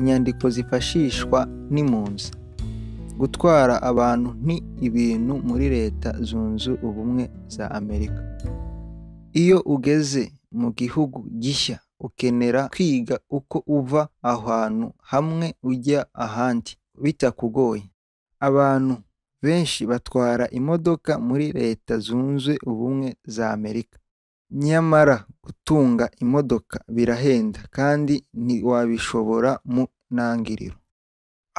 inyandiko zifashishwa n'impunzi gutwara abantu ni ibintu muri leta zunze ubumwe za amerika iyo ugeze mu gihugu gishya ukenera kwiga uko uva ahantu hamwe ujya ahandi bitakugoye abantu benshi batwara imodoka muri leta zunze ubumwe za amerika nyamara gutunga imodoka birahenda kandi ntiwabishobora mu ntangiriro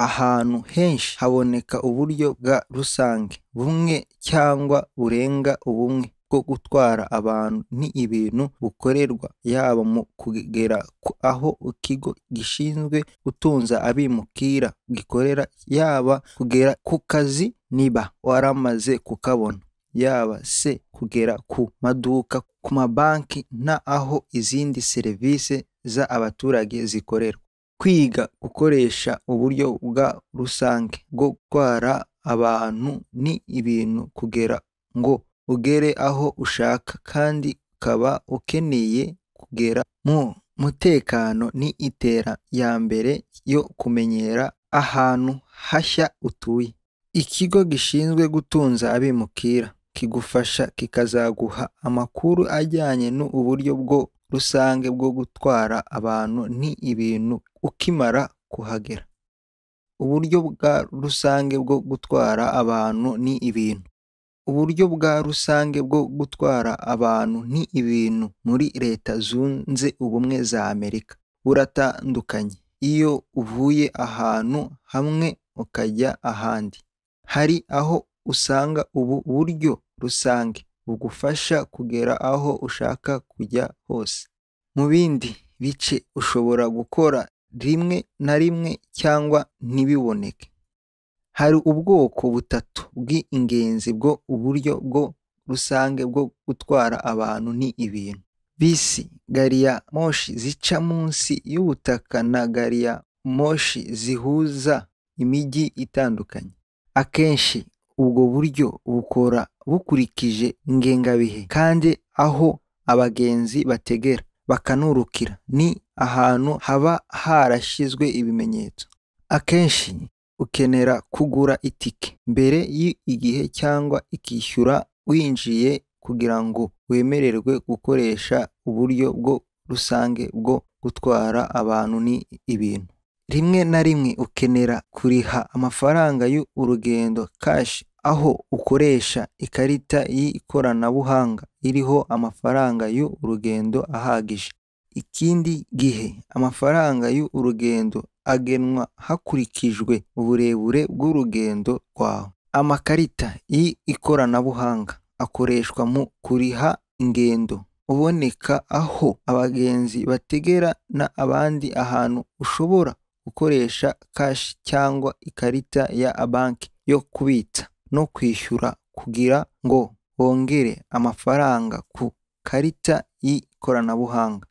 ahantu henshi haboneka uburyo bwa rusange bumwe cyangwa burenga ubumwe bwo gutwara abantu ni ibintu bukorerwa yaba mu kugera aho ikigo gishinzwe gutunza abimukira gikorera yaba kugera ku kazi niba waramaze kukabona yaba se kugera ku maduka ku mabanki na aho izindi serivisi z'abaturage zikorerwa kwiga gukoresha uburyo bwa rusange bwo gutwara abantu ni ibintu kugera ngo ugere aho ushaka kandi ukaba ukeneye kugera mu mutekano ni itera ya mbere yo kumenyera ahantu hashya utuye ikigo gishinzwe gutunza abimukira kigufasha kikazaguha amakuru ajyanye n'uburyo bwo rusange bwo gutwara abantu n'ibintu ukimara kuhagera. Uburyo bwa rusange bwo gutwara abantu ni ibintu Uburyo bwa rusange bwo gutwara abantu ni ibintu muri leta zunze ubumwe za Amerika buratandukanye. Iyo uvuye ahantu hamwe ukajya ahandi, hari aho usanga ubu buryo rusange bugufasha kugera aho ushaka kujya hose mu bindi bice ushobora gukora rimwe na rimwe cyangwa ntibiboneke hari ubwoko butatu bw'ingenzi bwo uburyo bwo rusange bwo gutwara abantu ni ibintu bisi gari ya moshi zica munsi y'ubutaka na gari ya moshi zihuza imijyi itandukanye akenshi ubwo buryo bukora bukurikije ingengabihe kandi aho abagenzi bategera bakanurukira ni ahantu haba harashyizwe ibimenyetso akenshi ukenera kugura itike mbere y'igihe cyangwa ikishyura winjiye kugira ngo wemererwe gukoresha uburyo bwo rusange bwo gutwara abantu ni ibintu rimwe na rimwe ukenera kuriha amafaranga y'urugendo kashi aho ukoresha ikarita y'ikoranabuhanga iriho amafaranga y'urugendo ahagije, ikindi gihe amafaranga y'urugendo agenwa hakurikijwe uburebure bw'urugendo rwawe, amakarita y'ikoranabuhanga akoreshwa mu kuriha ingendo, uboneka aho abagenzi bategera abandi ahantu ushobora gukoresha kashi cyangwa ikarita ya banki yo kubitsa. no kwishyura kugira ngo wongere amafaranga ku karita y'ikoranabuhanga.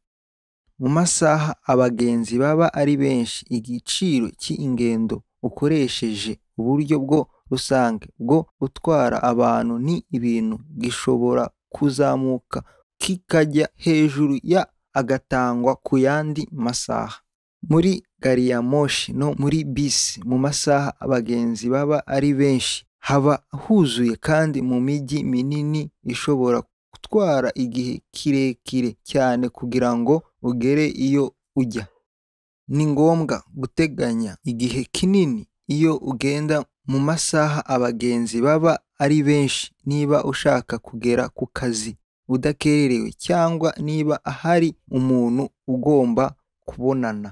Mu masaha abagenzi baba ari benshi, igiciro cy'ingendo ukoresheje uburyo bwo rusange bwo gutwara abantu ni ibintu gishobora kuzamuka kikajya hejuru ya agatangwa ku yandi masaha. Muri gari ya moshi no muri bisi mu masaha abagenzi baba ari benshi haba huzuye kandi mu mijyi minini ishobora gutwara igihe kirekire cyane kugira ngo ugere iyo ujya ni ngombwa guteganya igihe kinini iyo ugenda mu masaha abagenzi baba ari benshi niba ushaka kugera ku kazi udakererewe cyangwa niba ahari umuntu ugomba kubonana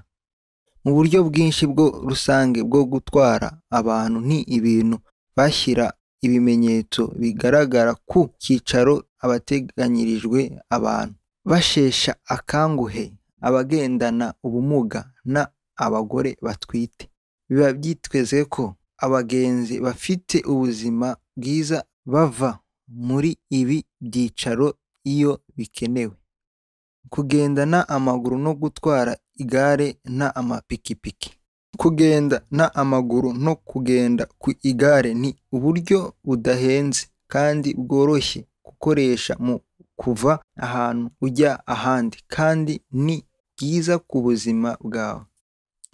mu buryo bwinshi bwo rusange bwo gutwara abantu ni ibintu bashyira ibimenyetso bigaragara ku cyicaro abateganyirijwe abantu, bashesha akanguhe abagendana ubumuga n abagore batwite, biba byitweze ko abagenzi bafite ubuzima bwiza bava muri ibi byicaro iyo bikenewe, kugendana amaguru no gutwara igare n'amapikipiki. Kugenda n'amaguru no kugenda ku igare ni uburyo budahenze kandi bworoshye gukoresha mu kuva ahantu ujya ahandi kandi ni bwiza ku buzima bwawe.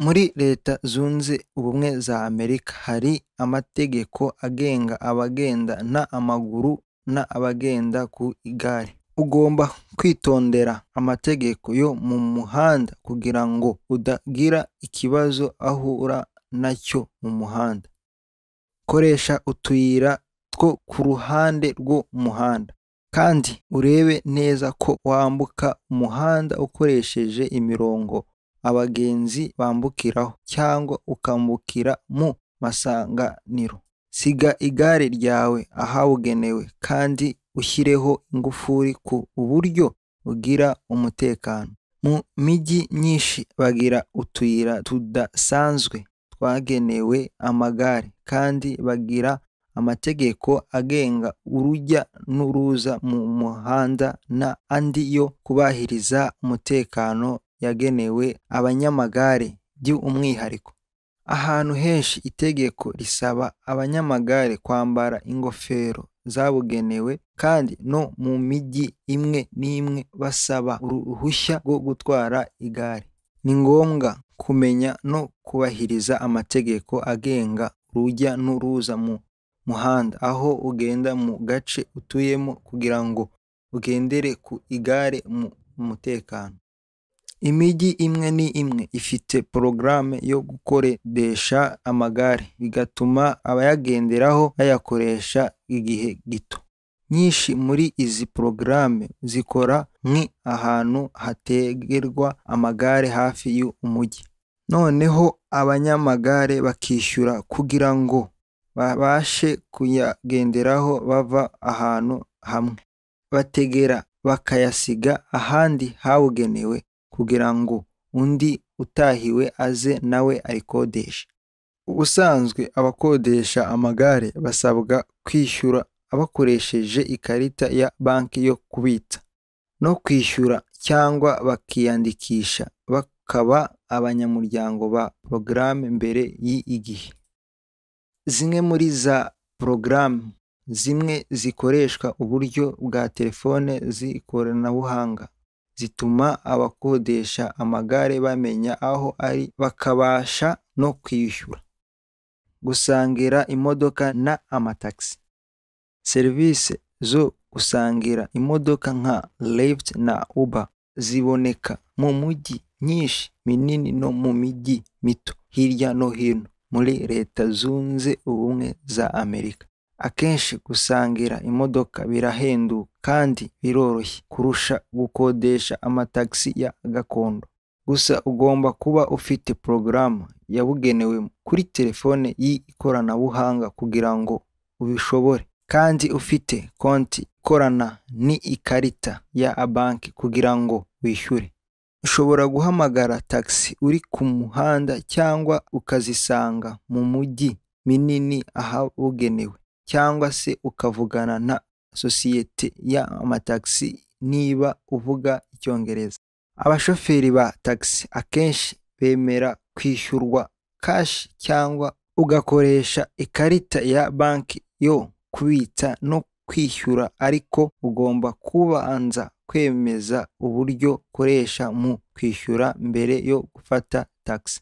Muri leta zunze ubumwe za Amerika hari amategeko agenga abagenda n'amaguru n'abagenda ku igare. ugomba kwitondera amategeko yo mu muhanda kugira ngo udagira ikibazo ahura nacyo mu muhanda, koresha utuyira two ku ruhande rw'umuhanda kandi urebe neza ko wambuka umuhanda ukoresheje imirongo abagenzi bambukiraho cyangwa ukambukira mu masanganiro, siga igare ryawe ahabugenewe kandi ushyireho ingufuri ku buryo ugira umutekano mu mijyi myinshi bagira utuyira tudasanzwe twagenewe amagare kandi bagira amategeko agenga urujya n'uruza mu muhanda na andi yo kubahiriza umutekano yagenewe abanyamagare by'umwihariko. Ahantu henshi itegeko risaba abanyamagare kwambara ingofero zabugenewe kandi no mu mijyi imwe n'imwe basaba uruhushya rwo gutwara igare. Ni ngombwa kumenya no kubahiriza amategeko agenga urujya n'uruza mu muhanda, aho ugenda mu gace utuyemo kugira ngo ugendere ku igare mu mutekano. Imijyi imwe n'imwe ifite porogaramu yo gukoresha amagare, bigatuma abayagenderaho bayakoresha igihe gito. Nyinshi muri izi porogaramu zikora nki ahantu hategerwa amagare hafi y'umujyi, noneho abanyamagare bakishyura kugira ngo babashe kuyagenderaho bava ahantu hamwe, bategera bakayasiga ahandi habugenewe kugira ngo undi utahiwe aze nawe arikodeshe. Ubusanzwe abakodesha amagare basabwa kwishyura bakoresheje ikarita ya banki yo kubitsa no kwishyura cyangwa bakiyandikisha bakaba abanyamuryango ba porogaramu mbere y'igihe. Zimwe muri za porogaramu zimwe zikoreshwa uburyo bwa telefone z'ikoranabuhanga. zituma abakodesha amagare bamenya aho ari bakabasha no kwishyura, gusangira imodoka na amatagisi, serivisi zo gusangira imodoka nka lifuti na uba ziboneka mu mujyi nyinshi, minini no mu mijyi mito hirya no hino muri leta zunze ubumwe za Amerika. Akenshi gusangira imodoka birahenduka kandi biroroshye kurusha gukodesha amatagisi ya gakondo, gusa ugomba kuba ufite porogaramu yabugenewe kuri telefone y'ikoranabuhanga kugira ngo ubishobore, kandi ufite konti ikorana n'ikarita ya banki kugira ngo wishyure. Ushobora guhamagara tagisi uri ku muhanda cyangwa ukazisanga mu mujyi minini ahabugenewe. cyangwa se ukavugana na sosiyete y'amatagisi niba uvuga icyongereza. Abashoferi ba tagisi akenshi bemera kwishyurwa kashi cyangwa ugakoresha ikarita ya banki yo kubitsa no kwishyura ariko ugomba kubanza kwemeza uburyo ukoresha mu kwishyura mbere yo gufata tagisi.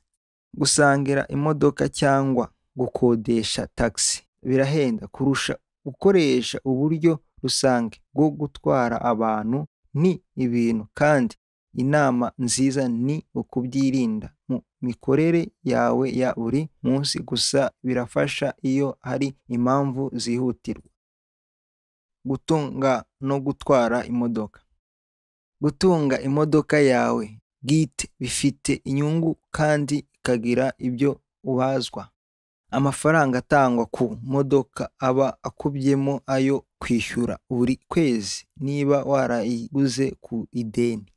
Gusangira imodoka cyangwa gukodesha tagisi birahenda kurusha gukoresha uburyo rusange bwo gutwara abantu ni ibintu kandi inama nziza ni ukubyirinda mu mikorere yawe ya buri munsi gusa birafasha iyo hari impamvu zihutirwa gutunga no gutwara imodoka gutunga imodoka yawe bwite bifite inyungu kandi ikagira ibyo ubazwa amafaranga atangwa ku modoka aba akubyemo ayo kwishyura buri kwezi niba warayiguze ku ideni,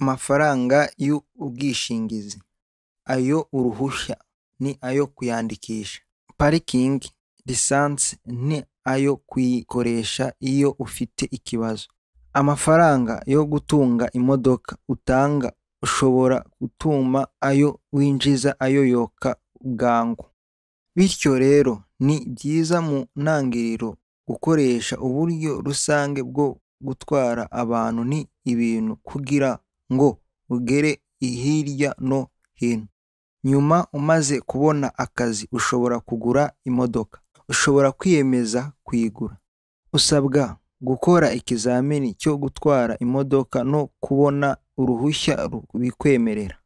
amafaranga y'ubwishingizi, ayo uruhushya ni ayo kuyandikisha, parikingi, lisansi ni ayo kuyikoresha iyo ufite ikibazo, amafaranga yo gutunga imodoka utanga ushobora gutuma ayo winjiza ayo ayoyoka bwangu. Bityo rero ni byiza mu ntangiriro gukoresha uburyo rusange bwo gutwara abantu ni ibintu kugira ngo ugere hirya no hino, nyuma umaze kubona akazi ushobora kugura imodoka, ushobora kwiyemeza kuyigura, usabwa gukora ikizamini cyo gutwara imodoka no kubona uruhushya rubikwemerera.